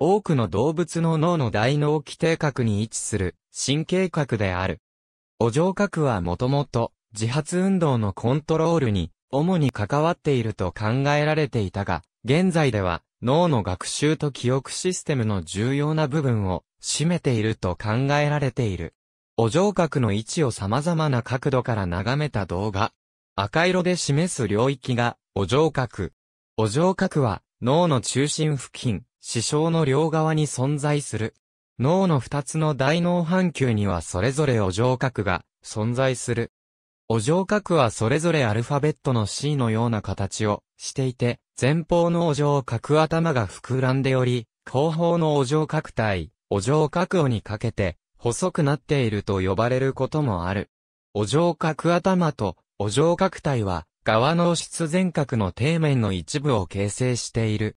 多くの動物の脳の大脳基底核に位置する神経核である。お上核はもともと自発運動のコントロールに主に関わっていると考えられていたが、現在では脳の学習と記憶システムの重要な部分を占めていると考えられている。お上角の位置を様々な角度から眺めた動画。赤色で示す領域が、お上角。お上角は、脳の中心付近、視床の両側に存在する。脳の二つの大脳半球にはそれぞれお上角が存在する。お上角はそれぞれアルファベットの C のような形をしていて、前方のお上角頭が膨らんでおり、後方のお上角体、お上角をにかけて、細くなっていると呼ばれることもある。お上角頭とお上角体は、側の質前角の底面の一部を形成している。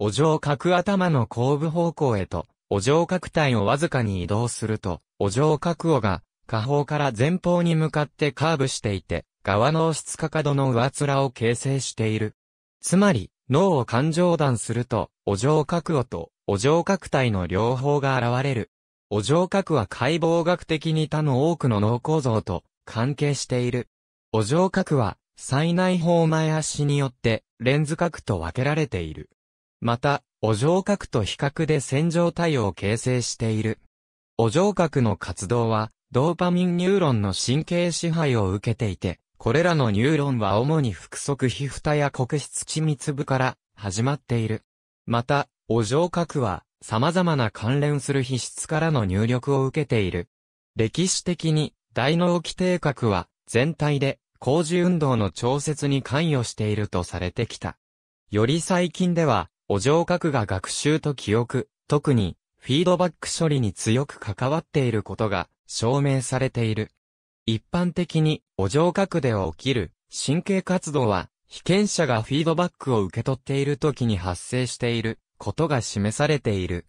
お上角頭の後部方向へと、お上角体をわずかに移動すると、お上角尾が、下方から前方に向かってカーブしていて、側の質かかどの上面を形成している。つまり、脳を感情断すると、お上角尾と、お上角体の両方が現れる。お上角は解剖学的に他の多くの脳構造と関係している。お上角は、最内方前足によって、レンズ角と分けられている。また、お城核と比較で線状体を形成している。お城核の活動は、ドーパミンニューロンの神経支配を受けていて、これらのニューロンは主に腹側皮蓋や黒質緻密部から始まっている。また、お城核は様々な関連する皮質からの入力を受けている。歴史的に大脳基底核は全体で工事運動の調節に関与しているとされてきた。より最近ではお嬢核が学習と記憶、特に、フィードバック処理に強く関わっていることが証明されている。一般的に、お嬢核で起きる神経活動は、被験者がフィードバックを受け取っている時に発生していることが示されている。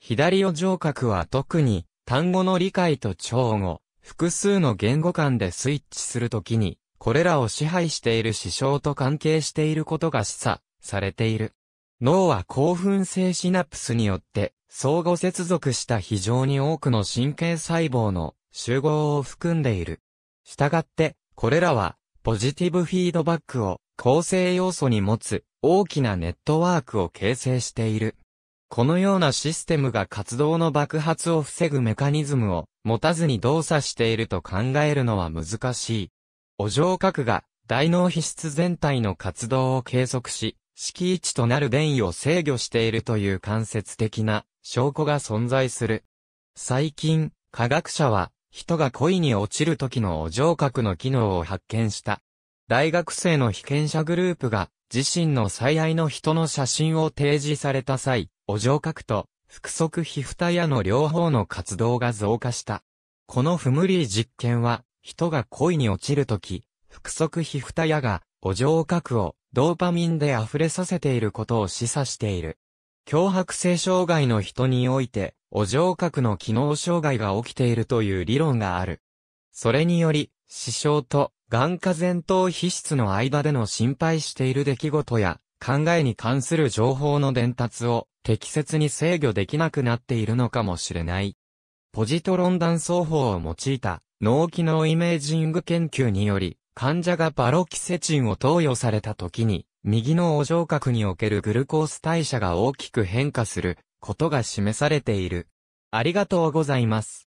左お上角は特に単語の理解と調語、複数の言語間でスイッチするときに、これらを支配している思想と関係していることが示唆されている。脳は興奮性シナプスによって相互接続した非常に多くの神経細胞の集合を含んでいる。したがって、これらはポジティブフィードバックを構成要素に持つ大きなネットワークを形成している。このようなシステムが活動の爆発を防ぐメカニズムを持たずに動作していると考えるのは難しい。お上核が大脳皮質全体の活動を計測し、位置となる電位を制御しているという間接的な証拠が存在する。最近、科学者は、人が恋に落ちる時のお上核の機能を発見した。大学生の被験者グループが、自身の最愛の人の写真を提示された際、お上核と、腹側皮蓋やの両方の活動が増加した。この不無理実験は、人が恋に落ちるとき、腹側皮蓋やが、お上核をドーパミンで溢れさせていることを示唆している。脅迫性障害の人において、お上核の機能障害が起きているという理論がある。それにより、死傷と、眼下前頭皮質の間での心配している出来事や、考えに関する情報の伝達を適切に制御できなくなっているのかもしれない。ポジトロン断層法を用いた脳機能イメージング研究により、患者がバロキセチンを投与された時に、右のお上角におけるグルコース代謝が大きく変化することが示されている。ありがとうございます。